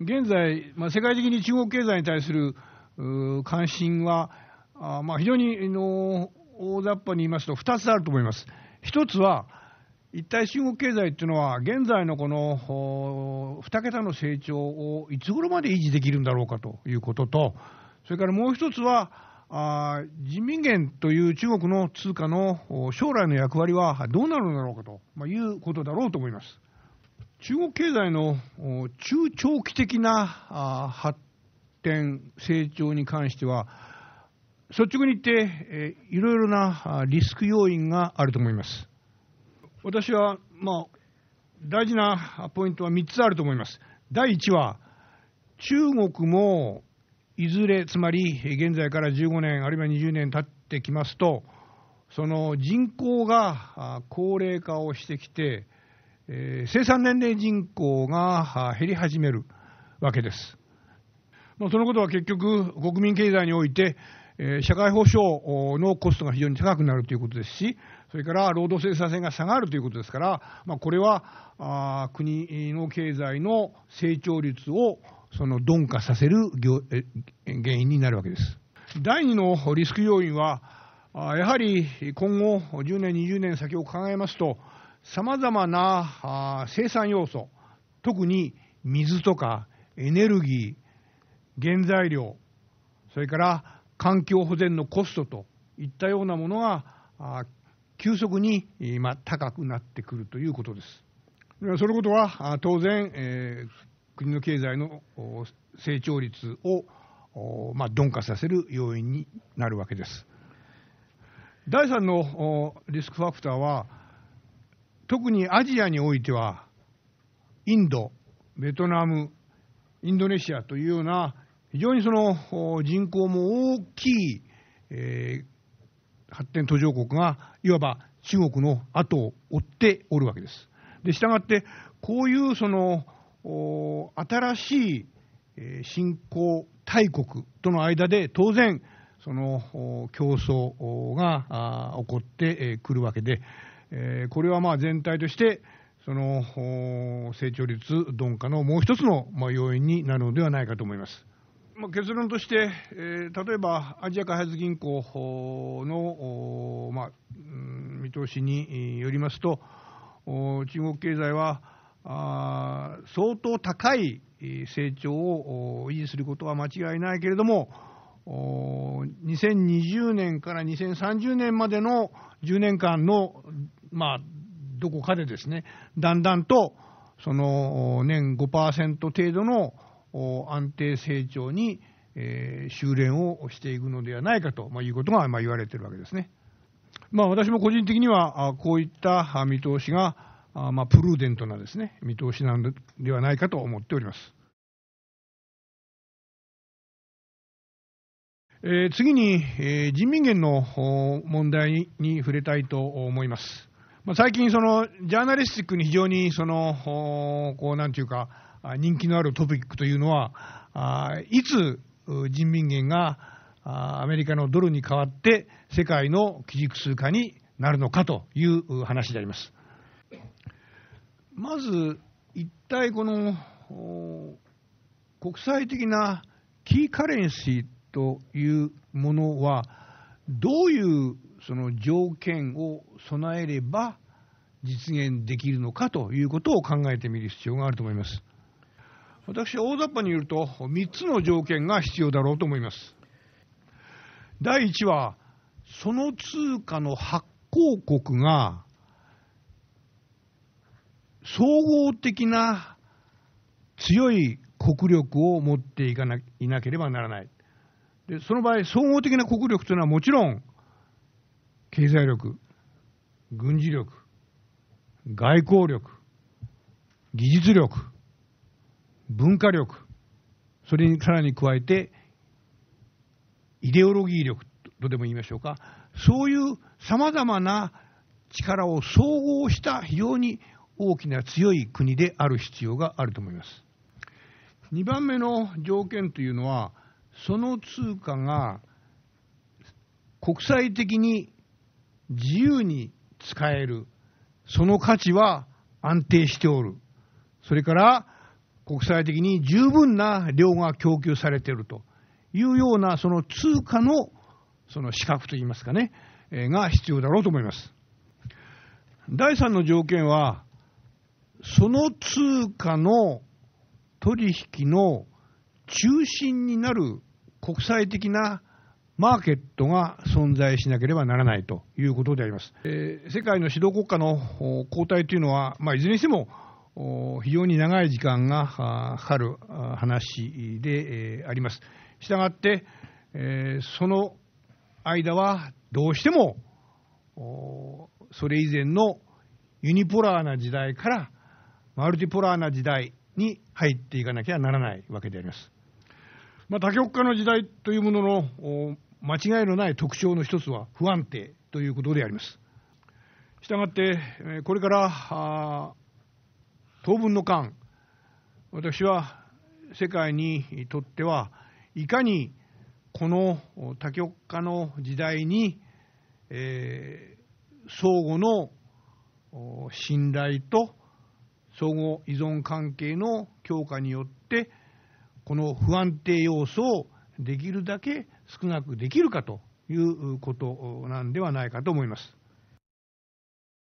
現在、まあ、世界的に中国経済に対する関心は、あまあ、非常にの大雑把に言いますと、2つあると思います。一つは一体中国経済というのは、現在のこの2桁の成長をいつ頃まで維持できるんだろうかということと、それからもう一つは、あ人民元という中国の通貨の将来の役割はどうなるんだろうかということだろうと思います。中国経済の中長期的な発展、成長に関しては、率直に言って、いろいろなリスク要因があると思います。私は、まあ、大事なポイントは3つあると思います。第1は、中国もいずれ、つまり現在から15年、あるいは20年経ってきますと、その人口が高齢化をしてきて、え生産年齢人口が減り始めるわけです。そのことは結局、国民経済において、え社会保障のコストが非常に高くなるということですし、それから労働生産性が下がるということですから、まあ、これはあ国の経済の成長率をその鈍化させる原因になるわけです。第2のリスク要因は、やはり今後10年、20年先を考えますと、さまざまな生産要素、特に水とかエネルギー、原材料、それから環境保全のコストといったようなものが急速に今高くなってくるということです。そのことは当然、えー、国の経済の成長率を、まあ、鈍化させる要因になるわけです。第3のリスクファクターは特にアジアにおいては、インド、ベトナム、インドネシアというような、非常にその人口も大きい、えー、発展途上国が、いわば中国の後を追っておるわけです。で、したがって、こういうその、新しい新興大国との間で当然その競争が起こってくるわけでえー、これはまあ全体として、その成長率鈍化のもう一つのまあ要因になるのではないかと思います。まあ、結論として、えー、例えばアジア開発銀行の、まあ、見通しによりますと、中国経済はあ相当高い成長を維持することは間違いないけれども、2020年から2030年までの10年間のまあ、どこかでですね、だんだんと、その年5%程度の安定成長に、えー、修練をしていくのではないかと、まあ、いうことが、まあ、言われているわけですね。まあ、私も個人的には、こういった見通しが、まあ、プルーデントなですね、見通しなのではないかと思っております。えー、次に、えー、人民元の問題に触れたいと思います。まあ、最近その、ジャーナリスティックに非常にその、こうなんていうか、人気のあるトピックというのは、あいつ人民元がアメリカのドルに代わって世界の基軸通貨になるのかという話であります。まず、一体この国際的なキーカレンシーというものは、どういうその条件を備えれば実現できるのかということを考えてみる必要があると思います。私は大雑把に言うと3つの条件が必要だろうと思います。第1は、その通貨の発行国が総合的な強い国力を持っていかないなければならない。でその場合、総合的な国力というのはもちろん経済力、軍事力、外交力、技術力、文化力、それにさらに加えて、イデオロギー力とでも言いましょうか、そういうさまざまな力を総合した非常に大きな強い国である必要があると思います。2番目の条件というのは、その通貨が国際的に自由に使える。その価値は安定しておる。それから国際的に十分な量が供給されているというようなその通貨のその資格といいますかね、が必要だろうと思います。第3の条件は、その通貨の取引の中心になる国際的なマーケットが存在しなければならないということであります。えー、世界の指導国家の交代というのは、まあ、いずれにしても非常に長い時間がかかる話であります。したがって、えー、その間はどうしてもそれ以前のユニポラーな時代からマルティポラーな時代に入っていかなきゃならないわけであります。まあ、多極化の時代というものの間違いのない特徴の一つは不安定ということであります。したがって、これから当分の間、私は世界にとってはいかにこの多極化の時代に、えー、相互の信頼と相互依存関係の強化によってこの不安定要素をできるだけ少なくできるかということなんではないかと思います。